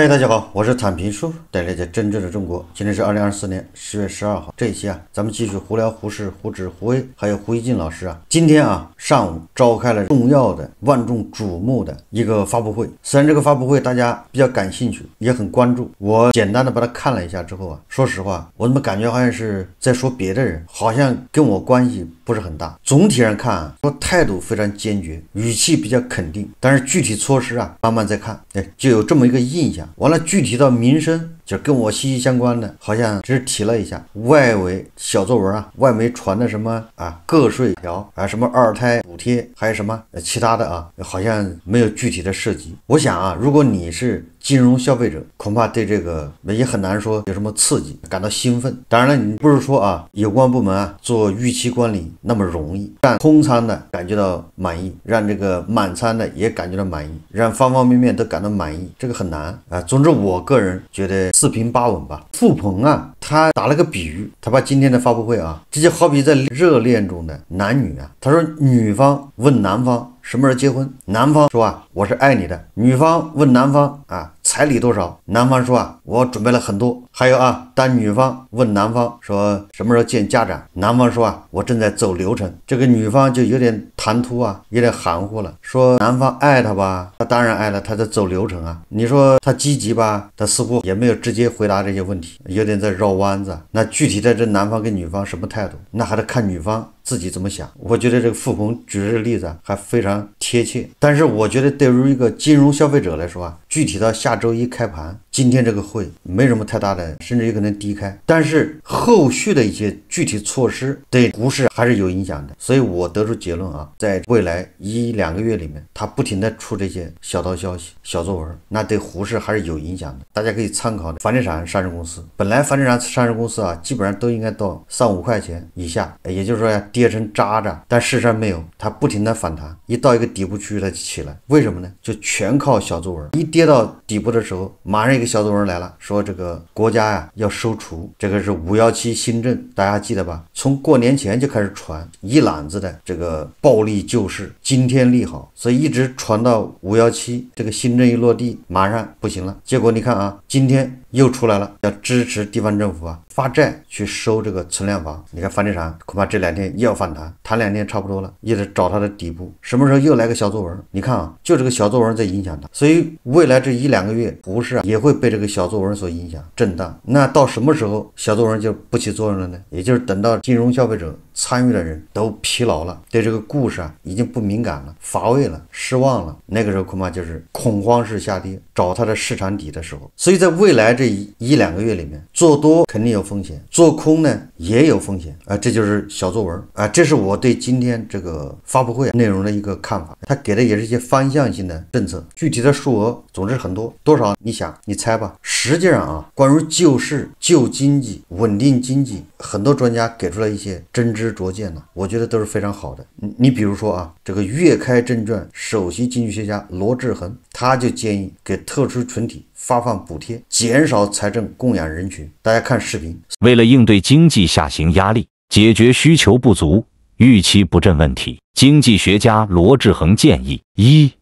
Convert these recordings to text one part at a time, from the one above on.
嗨，大家好，我是坦平叔，带来的真正的中国。今天是二零二四年十月十二号，这一期啊，咱们继续胡聊胡适、胡指胡威，还有胡一靖老师啊。今天啊，上午召开了重要的、万众瞩目的一个发布会。虽然这个发布会大家比较感兴趣，也很关注。我简单的把它看了一下之后啊，说实话，我怎么感觉好像是在说别的人，好像跟我关系不是很大。总体上看，说态度非常坚决，语气比较肯定，但是具体措施啊，慢慢再看。哎，就有这么一个印象。完了，具体到民生，就跟我息息相关的，好像只是提了一下外围小作文啊，外媒传的什么啊个税条啊，什么二胎补贴，还有什么其他的啊，好像没有具体的设计。我想啊，如果你是。金融消费者恐怕对这个也很难说有什么刺激，感到兴奋。当然了，你不是说啊，有关部门啊做预期管理那么容易，让空仓的感觉到满意，让这个满仓的也感觉到满意，让方方面面都感到满意，这个很难啊。总之，我个人觉得四平八稳吧。付鹏啊，他打了个比喻，他把今天的发布会啊，这就好比在热恋中的男女啊。他说，女方问男方。什么时候结婚？男方说啊，我是爱你的。女方问男方啊，彩礼多少？男方说啊，我准备了很多。还有啊，当女方问男方说什么时候见家长，男方说啊，我正在走流程，这个女方就有点谈突啊，有点含糊了，说男方爱她吧，她当然爱了，她在走流程啊。你说她积极吧，她似乎也没有直接回答这些问题，有点在绕弯子。那具体在这男方跟女方什么态度，那还得看女方自己怎么想。我觉得这个傅鹏举这个例子还非常贴切。但是我觉得对于一个金融消费者来说啊，具体到下周一开盘，今天这个会没什么太大的。甚至有可能低开，但是后续的一些具体措施对股市还是有影响的，所以我得出结论啊，在未来一两个月里面，它不停的出这些小道消息、小作文，那对股市还是有影响的。大家可以参考的，房地产上市公司本来房地产上市公司啊，基本上都应该到三五块钱以下，也就是说跌成渣渣，但事实上没有，它不停的反弹，一到一个底部区域它就起来，为什么呢？就全靠小作文，一跌到底部的时候，马上一个小作文来了，说这个国。家呀要收厨，这个是五幺七新政，大家记得吧？从过年前就开始传，一揽子的这个暴利救市，今天利好，所以一直传到五幺七这个新政一落地，马上不行了。结果你看啊，今天。又出来了，要支持地方政府啊，发债去收这个存量房。你看房地产恐怕这两天又要反弹，弹两天差不多了，一直找它的底部，什么时候又来个小作文？你看啊，就这个小作文在影响它，所以未来这一两个月股市啊也会被这个小作文所影响震荡。那到什么时候小作文就不起作用了呢？也就是等到金融消费者。参与的人都疲劳了，对这个故事啊已经不敏感了，乏味了，失望了。那个时候恐怕就是恐慌式下跌，找它的市场底的时候。所以在未来这一一两个月里面，做多肯定有风险，做空呢也有风险啊。这就是小作文啊，这是我对今天这个发布会内容的一个看法。他给的也是一些方向性的政策，具体的数额，总之很多，多少你想你猜吧。实际上啊，关于救市、救经济、稳定经济，很多专家给出了一些真知。知灼见呢，我觉得都是非常好的。你你比如说啊，这个粤开证券首席经济学家罗志恒，他就建议给特殊群体发放补贴，减少财政供养人群。大家看视频，为了应对经济下行压力，解决需求不足、预期不振问题，经济学家罗志恒建议一，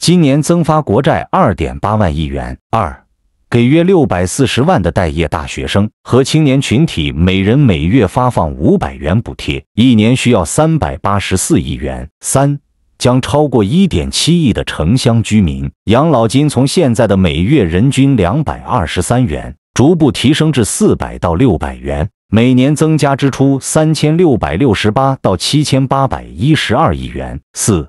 今年增发国债二点八万亿元；二。给约六百四十万的待业大学生和青年群体每人每月发放五百元补贴，一年需要三百八十四亿元。三将超过一点七亿的城乡居民养老金从现在的每月人均两百二十三元逐步提升至四百到六百元，每年增加支出三千六百六十八到七千八百一十二亿元。四，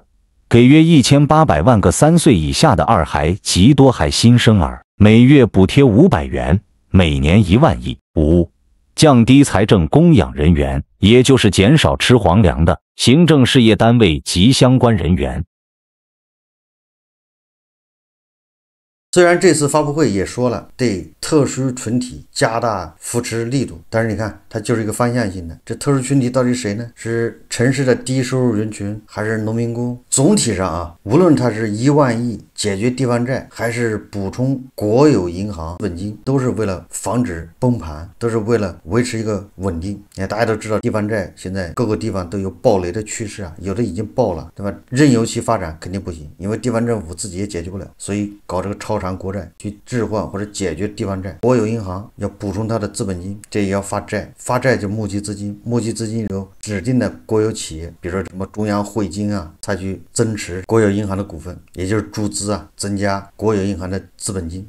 给约一千八百万个三岁以下的二孩及多孩新生儿。每月补贴五百元，每年一万亿五，降低财政供养人员，也就是减少吃皇粮的行政事业单位及相关人员。虽然这次发布会也说了对特殊群体加大扶持力度，但是你看它就是一个方向性的。这特殊群体到底是谁呢？是城市的低收入人群，还是农民工？总体上啊，无论它是一万亿解决地方债，还是补充国有银行本金，都是为了防止崩盘，都是为了维持一个稳定。你看大家都知道，地方债现在各个地方都有暴雷的趋势啊，有的已经爆了，对吧？任由其发展肯定不行，因为地方政府自己也解决不了，所以搞这个超长。还国债去置换或者解决地方债，国有银行要补充它的资本金，这也要发债，发债就募集资金，募集资金由指定的国有企业，比如说什么中央汇金啊，它去增持国有银行的股份，也就是注资啊，增加国有银行的资本金。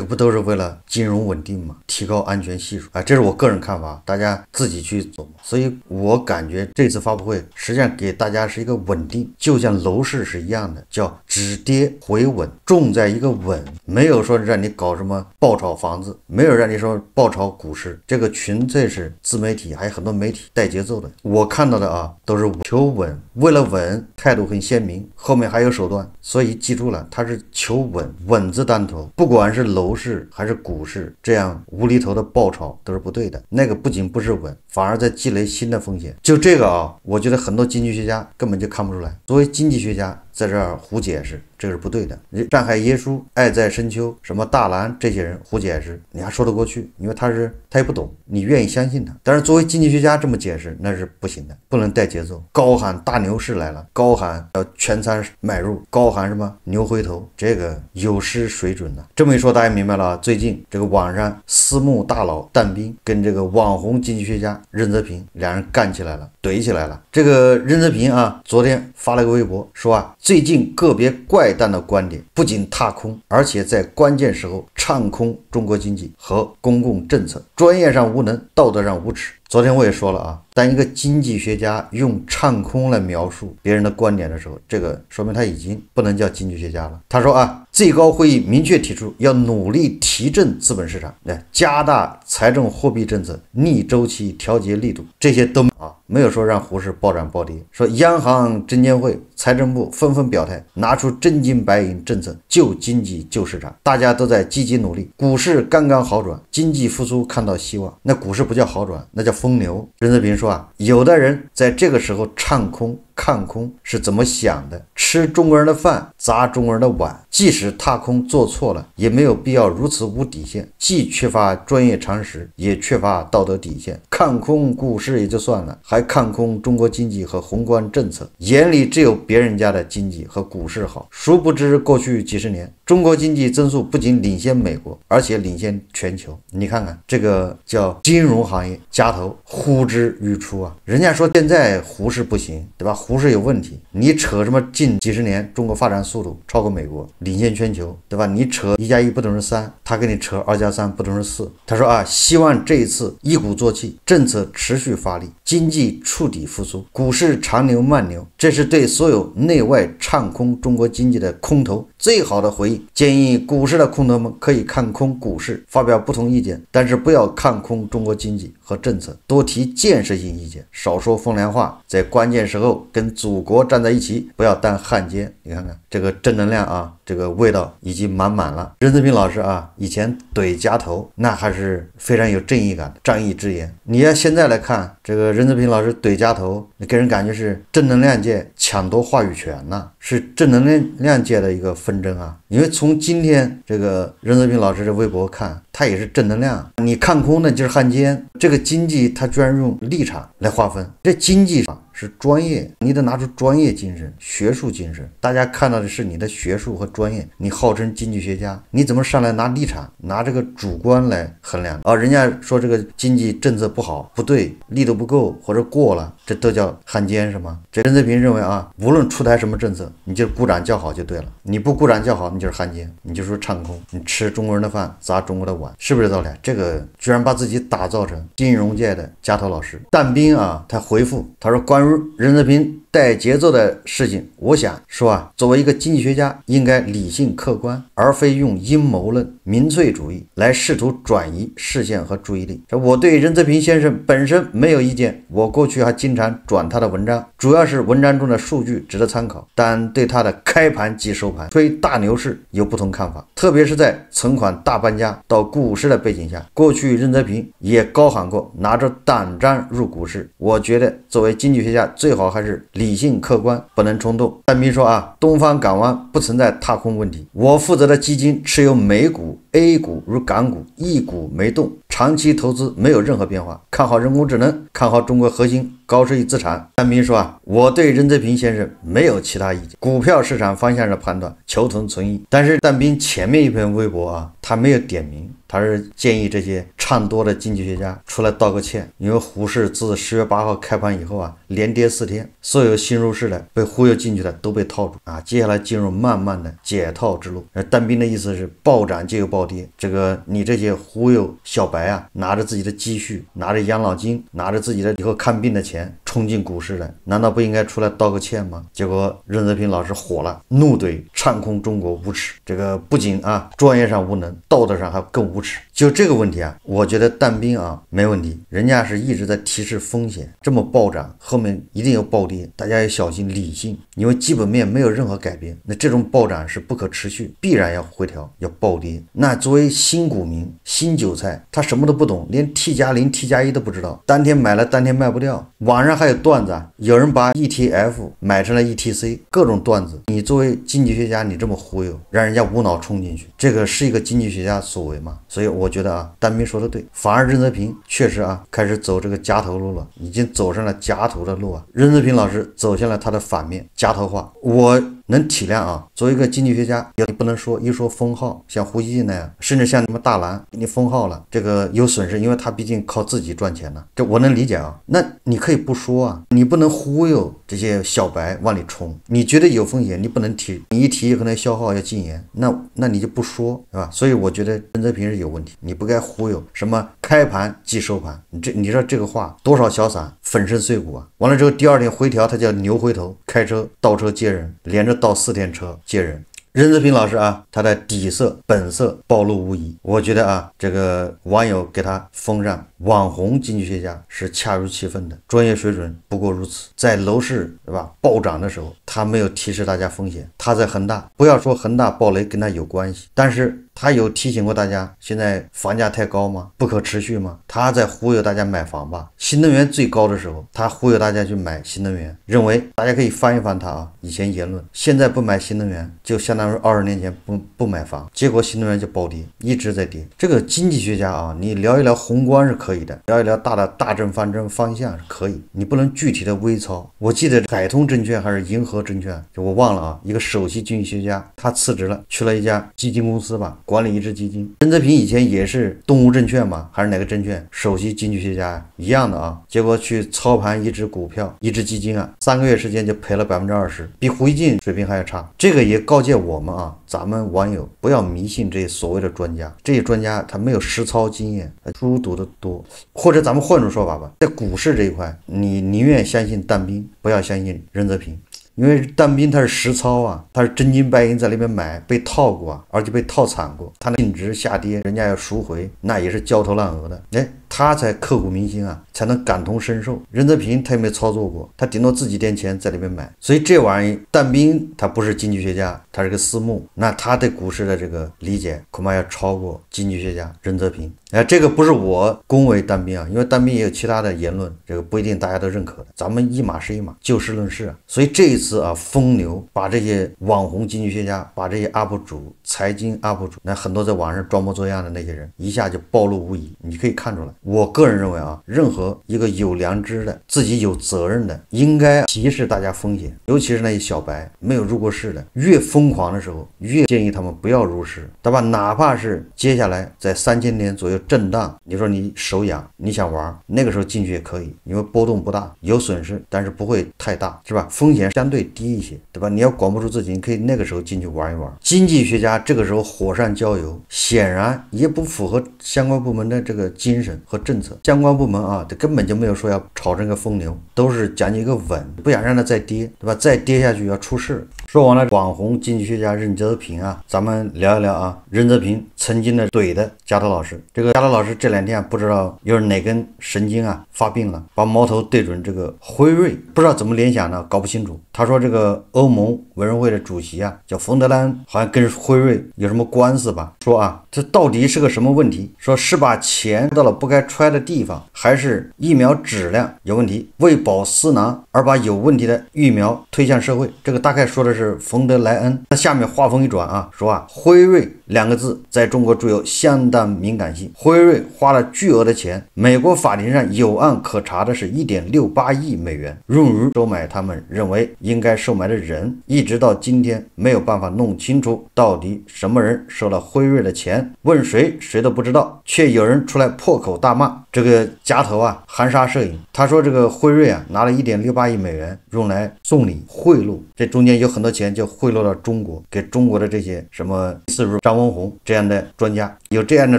这不都是为了金融稳定吗？提高安全系数啊！这是我个人看法，大家自己去琢磨。所以我感觉这次发布会实际上给大家是一个稳定，就像楼市是一样的，叫止跌回稳，重在一个稳，没有说让你搞什么爆炒房子，没有让你说爆炒股市，这个纯粹是自媒体还有很多媒体带节奏的。我看到的啊，都是求稳，为了稳，态度很鲜明，后面还有手段。所以记住了，它是求稳，稳字当头。不管是楼市还是股市，这样无厘头的爆炒都是不对的。那个不仅不是稳，反而在积累新的风险。就这个啊，我觉得很多经济学家根本就看不出来。作为经济学家。在这儿胡解释，这个是不对的。你上海耶稣爱在深秋，什么大蓝这些人胡解释，你还说得过去，因为他是他也不懂，你愿意相信他。但是作为经济学家这么解释，那是不行的，不能带节奏，高喊大牛市来了，高喊要全仓买入，高喊什么牛回头，这个有失水准呐。这么一说，大家明白了。最近这个网上私募大佬但斌跟这个网红经济学家任泽平两人干起来了，怼起来了。这个任泽平啊，昨天发了个微博说啊。最近个别怪诞的观点，不仅踏空，而且在关键时候唱空中国经济和公共政策，专业上无能，道德上无耻。昨天我也说了啊，当一个经济学家用唱空来描述别人的观点的时候，这个说明他已经不能叫经济学家了。他说啊，最高会议明确提出要努力提振资本市场，来加大财政货币政策逆周期调节力度，这些都啊没有说让胡适暴涨暴跌。说央行、证监会、财政部纷纷表态，拿出真金白银政策救经济、救市场，大家都在积极努力，股市刚刚好转，经济复苏看到希望。那股市不叫好转，那叫。风流，任泽平说啊，有的人在这个时候唱空。看空是怎么想的？吃中国人的饭，砸中国人的碗，即使踏空做错了，也没有必要如此无底线，既缺乏专业常识，也缺乏道德底线。看空股市也就算了，还看空中国经济和宏观政策，眼里只有别人家的经济和股市好。殊不知，过去几十年，中国经济增速不仅领先美国，而且领先全球。你看看这个叫金融行业，家头呼之欲出啊！人家说现在胡是不行，对吧？不是有问题，你扯什么近几十年中国发展速度超过美国，领先全球，对吧？你扯一加一不等于三，他跟你扯二加三不等于四。他说啊，希望这一次一鼓作气，政策持续发力。经济触底复苏，股市长牛慢牛，这是对所有内外唱空中国经济的空头最好的回应。建议股市的空头们可以看空股市，发表不同意见，但是不要看空中国经济和政策，多提建设性意见，少说风凉话，在关键时候跟祖国站在一起，不要当汉奸。你看看这个正能量啊！这个味道已经满满了。任泽平老师啊，以前怼家头那还是非常有正义感、仗义之言。你要现在来看这个任泽平老师怼家头，给人感觉是正能量界抢夺话语权呐，是正能量量界的一个纷争啊。因为从今天这个任泽平老师的微博看，他也是正能量。你看空的就是汉奸。这个经济他居然用立场来划分，这经济上。是专业，你得拿出专业精神、学术精神。大家看到的是你的学术和专业。你号称经济学家，你怎么上来拿立场、拿这个主观来衡量？啊，人家说这个经济政策不好，不对，力度不够，或者过了。这都叫汉奸是吗？这任泽平认为啊，无论出台什么政策，你就鼓掌叫好就对了。你不鼓掌叫好，你就是汉奸。你就说唱空，你吃中国人的饭，砸中国的碗，是不是道理？这个居然把自己打造成金融界的“加头老师”？但斌啊，他回复他说：“关于任泽平带节奏的事情，我想说啊，作为一个经济学家，应该理性客观，而非用阴谋论、民粹主义来试图转移视线和注意力。”这我对任泽平先生本身没有意见，我过去还经常。转他的文章，主要是文章中的数据值得参考，但对他的开盘及收盘吹大牛市有不同看法，特别是在存款大搬家到股市的背景下，过去任泽平也高喊过拿着党章入股市。我觉得作为经济学家，最好还是理性客观，不能冲动。但明说啊，东方港湾不存在踏空问题，我负责的基金持有美股、A 股、如港股一股没动，长期投资没有任何变化，看好人工智能，看好中国核心。高收益资产。但斌说啊，我对任泽平先生没有其他意见。股票市场方向的判断，求同存异。但是但斌前面一篇微博啊，他没有点名，他是建议这些唱多的经济学家出来道个歉。因为胡适自十月八号开盘以后啊，连跌四天，所有新入市的被忽悠进去的都被套住啊，接下来进入慢慢的解套之路。而但斌的意思是，暴涨就有暴跌。这个你这些忽悠小白啊，拿着自己的积蓄，拿着养老金，拿着自己的以后看病的钱。前。冲进股市的难道不应该出来道个歉吗？结果任泽平老师火了，怒怼唱空中国无耻。这个不仅啊，专业上无能，道德上还更无耻。就这个问题啊，我觉得但斌啊没问题，人家是一直在提示风险，这么暴涨后面一定有暴跌，大家要小心理性，因为基本面没有任何改变，那这种暴涨是不可持续，必然要回调要暴跌。那作为新股民新韭菜，他什么都不懂，连 T 加零 T 加一都不知道，当天买了当天卖不掉，晚上。还有段子，有人把 ETF 买成了 ETC，各种段子。你作为经济学家，你这么忽悠，让人家无脑冲进去，这个是一个经济学家所为吗？所以我觉得啊，单兵说的对，反而任泽平确实啊，开始走这个夹头路了，已经走上了夹头的路啊。任泽平老师走向了他的反面，夹头化。我。能体谅啊，作为一个经济学家，也你不能说一说封号，像胡锡进那样，甚至像什么大蓝给你封号了，这个有损失，因为他毕竟靠自己赚钱呢。这我能理解啊。那你可以不说啊，你不能忽悠这些小白往里冲。你觉得有风险，你不能提，你一提可能消耗要禁言，那那你就不说，是吧？所以我觉得任泽平是有问题，你不该忽悠什么开盘即收盘，你这你说这个话，多少小散粉身碎骨啊！完了之后第二天回调，他叫牛回头，开车倒车接人，连着。到四天车接人，任泽平老师啊，他的底色本色暴露无遗。我觉得啊，这个网友给他封上“网红经济学家”是恰如其分的，专业水准不过如此。在楼市对吧暴涨的时候，他没有提示大家风险。他在恒大，不要说恒大暴雷跟他有关系，但是。他有提醒过大家，现在房价太高吗？不可持续吗？他在忽悠大家买房吧？新能源最高的时候，他忽悠大家去买新能源，认为大家可以翻一翻他啊以前言论。现在不买新能源，就相当于二十年前不不买房。结果新能源就暴跌，一直在跌。这个经济学家啊，你聊一聊宏观是可以的，聊一聊大的大政方针方向是可以，你不能具体的微操。我记得海通证券还是银河证券，就我忘了啊，一个首席经济学家他辞职了，去了一家基金公司吧。管理一只基金，任泽平以前也是东吴证券吗？还是哪个证券首席经济学家一样的啊？结果去操盘一只股票、一只基金啊，三个月时间就赔了百分之二十，比胡一静水平还要差。这个也告诫我们啊，咱们网友不要迷信这些所谓的专家，这些专家他没有实操经验，书读的多，或者咱们换种说法吧，在股市这一块，你宁愿相信但兵，不要相信任泽平。因为蛋兵他是实操啊，他是真金白银在那边买，被套过，而且被套惨过，他净值下跌，人家要赎回，那也是焦头烂额的，哎。他才刻骨铭心啊，才能感同身受。任泽平他也没操作过，他顶多自己垫钱在里面买，所以这玩意儿，单兵他不是经济学家，他是个私募，那他对股市的这个理解恐怕要超过经济学家任泽平。哎，这个不是我恭维单兵啊，因为单兵也有其他的言论，这个不一定大家都认可的。咱们一码是一码，就事论事啊。所以这一次啊，疯牛把这些网红经济学家、把这些 UP 主、财经 UP 主，那很多在网上装模作样的那些人，一下就暴露无遗。你可以看出来。我个人认为啊，任何一个有良知的、自己有责任的，应该提示大家风险，尤其是那些小白没有入过市的，越疯狂的时候，越建议他们不要入市，对吧？哪怕是接下来在三千点左右震荡，你说你手痒，你想玩，那个时候进去也可以，因为波动不大，有损失，但是不会太大，是吧？风险相对低一些，对吧？你要管不住自己，你可以那个时候进去玩一玩。经济学家这个时候火上浇油，显然也不符合相关部门的这个精神。和政策相关部门啊，这根本就没有说要炒这个疯牛，都是讲究一个稳，不想让它再跌，对吧？再跌下去要出事。说完了，网红经济学家任泽平啊，咱们聊一聊啊。任泽平曾经的怼的加多老师，这个加多老师这两天不知道又是哪根神经啊发病了，把矛头对准这个辉瑞，不知道怎么联想的，搞不清楚。他说这个欧盟委员会的主席啊叫冯德兰，好像跟辉瑞有什么关系吧？说啊。这到底是个什么问题？说是把钱到了不该揣的地方，还是疫苗质量有问题，为保私囊而把有问题的疫苗推向社会？这个大概说的是冯德莱恩。那下面话锋一转啊，说啊，辉瑞。两个字在中国具有相当敏感性。辉瑞花了巨额的钱，美国法庭上有案可查的是一点六八亿美元用于收买他们认为应该收买的人，一直到今天没有办法弄清楚到底什么人收了辉瑞的钱，问谁谁都不知道，却有人出来破口大骂这个夹头啊，含沙射影。他说这个辉瑞啊拿了一点六八亿美元用来送礼贿赂，这中间有很多钱就贿赂到中国，给中国的这些什么四十张。张文宏这样的专家。有这样的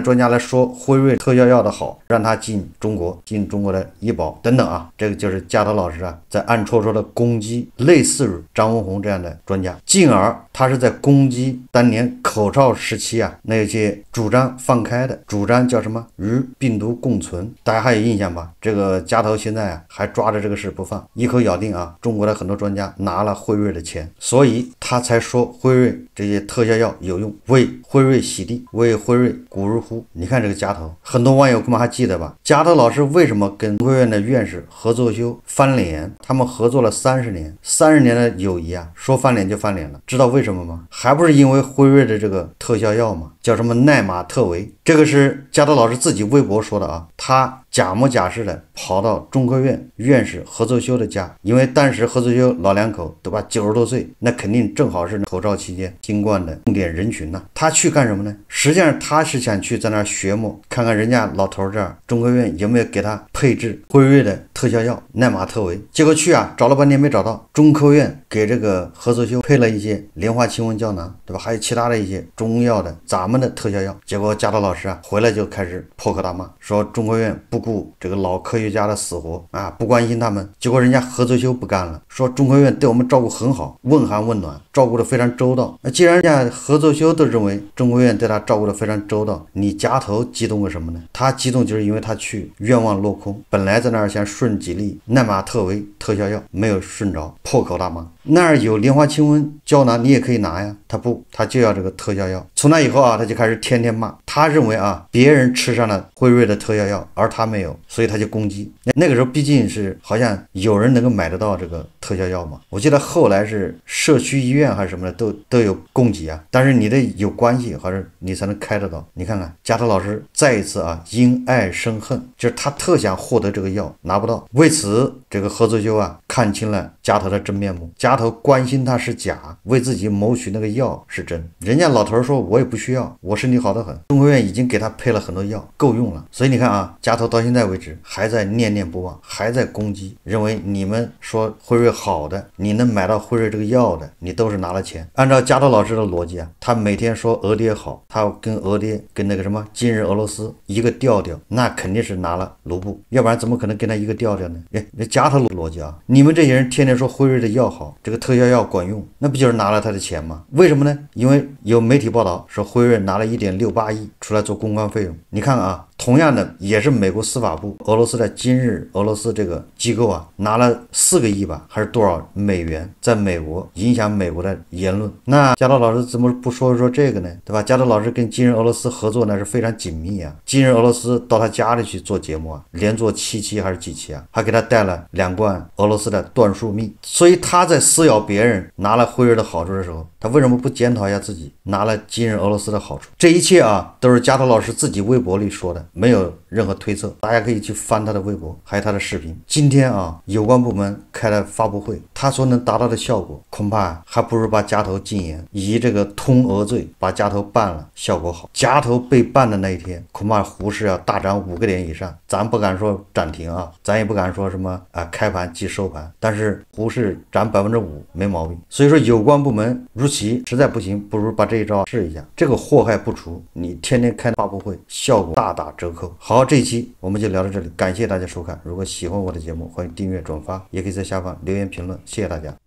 专家来说辉瑞特效药的好，让他进中国，进中国的医保等等啊，这个就是加头老师啊，在暗戳戳的攻击类似于张文宏这样的专家，进而他是在攻击当年口罩时期啊那些主张放开的，主张叫什么与病毒共存，大家还有印象吧？这个加头现在啊还抓着这个事不放，一口咬定啊中国的很多专家拿了辉瑞的钱，所以他才说辉瑞这些特效药有用，为辉瑞洗地，为辉瑞。古如乎，你看这个夹头，很多网友恐怕还记得吧？夹头老师为什么跟国务院的院士合作修翻脸？他们合作了三十年，三十年的友谊啊，说翻脸就翻脸了，知道为什么吗？还不是因为辉瑞的这个特效药吗？叫什么奈玛特维？这个是加头老师自己微博说的啊，他。假模假式的跑到中科院院士何作修的家，因为当时何作修老两口都吧九十多岁，那肯定正好是口罩期间新冠的重点人群呐。他去干什么呢？实际上他是想去在那儿学摸，看看人家老头这儿中科院有没有给他配置辉瑞的特效药奈玛特韦。结果去啊，找了半天没找到，中科院给这个何作修配了一些莲花清瘟胶囊，对吧？还有其他的一些中药的咱们的特效药。结果加德老师啊，回来就开始破口大骂，说中科院不。顾这个老科学家的死活啊，不关心他们。结果人家何作修不干了，说中科院对我们照顾很好，问寒问暖，照顾的非常周到。那既然人家何作修都认为中科院对他照顾的非常周到，你夹头激动个什么呢？他激动就是因为他去愿望落空，本来在那儿想顺几粒奈玛特维特效药，没有顺着，破口大骂。那儿有莲花清瘟胶囊，你也可以拿呀。他不，他就要这个特效药。从那以后啊，他就开始天天骂。他认为啊，别人吃上了辉瑞的特效药，而他没有，所以他就攻击。那个时候毕竟是好像有人能够买得到这个特效药嘛。我记得后来是社区医院还是什么的都都有供给啊，但是你得有关系还是你才能开得到。你看看，加特老师再一次啊，因爱生恨，就是他特想获得这个药拿不到，为此这个何泽修啊看清了加特的真面目。加丫头关心他是假，为自己谋取那个药是真。人家老头说：“我也不需要，我身体好得很。”中科院已经给他配了很多药，够用了。所以你看啊，丫头到现在为止还在念念不忘，还在攻击，认为你们说辉瑞好的，你能买到辉瑞这个药的，你都是拿了钱。按照加头老师的逻辑啊，他每天说俄爹好，他跟俄爹跟那个什么今日俄罗斯一个调调，那肯定是拿了卢布，要不然怎么可能跟他一个调调呢？哎，那加头逻辑啊，你们这些人天天说辉瑞的药好。这个特效药管用，那不就是拿了他的钱吗？为什么呢？因为有媒体报道说辉瑞拿了一点六八亿出来做公关费用。你看啊。同样的，也是美国司法部，俄罗斯的今日俄罗斯这个机构啊，拿了四个亿吧，还是多少美元，在美国影响美国的言论。那加德老师怎么不说一说这个呢？对吧？加德老师跟今日俄罗斯合作呢是非常紧密啊。今日俄罗斯到他家里去做节目啊，连做七期还是几期啊？还给他带了两罐俄罗斯的椴树蜜。所以他在撕咬别人拿了辉瑞的好处的时候，他为什么不检讨一下自己拿了今日俄罗斯的好处？这一切啊，都是加德老师自己微博里说的。没有任何推测，大家可以去翻他的微博，还有他的视频。今天啊，有关部门。开了发布会，他所能达到的效果，恐怕还不如把夹头禁言，以这个通俄罪把夹头办了，效果好。夹头被办的那一天，恐怕胡适要大涨五个点以上。咱不敢说涨停啊，咱也不敢说什么啊，开盘即收盘。但是胡适涨百分之五没毛病。所以说有关部门如其实在不行，不如把这一招试一下。这个祸害不除，你天天开发布会，效果大打折扣。好，这一期我们就聊到这里，感谢大家收看。如果喜欢我的节目，欢迎订阅转发，也可以在。下方留言评论，谢谢大家。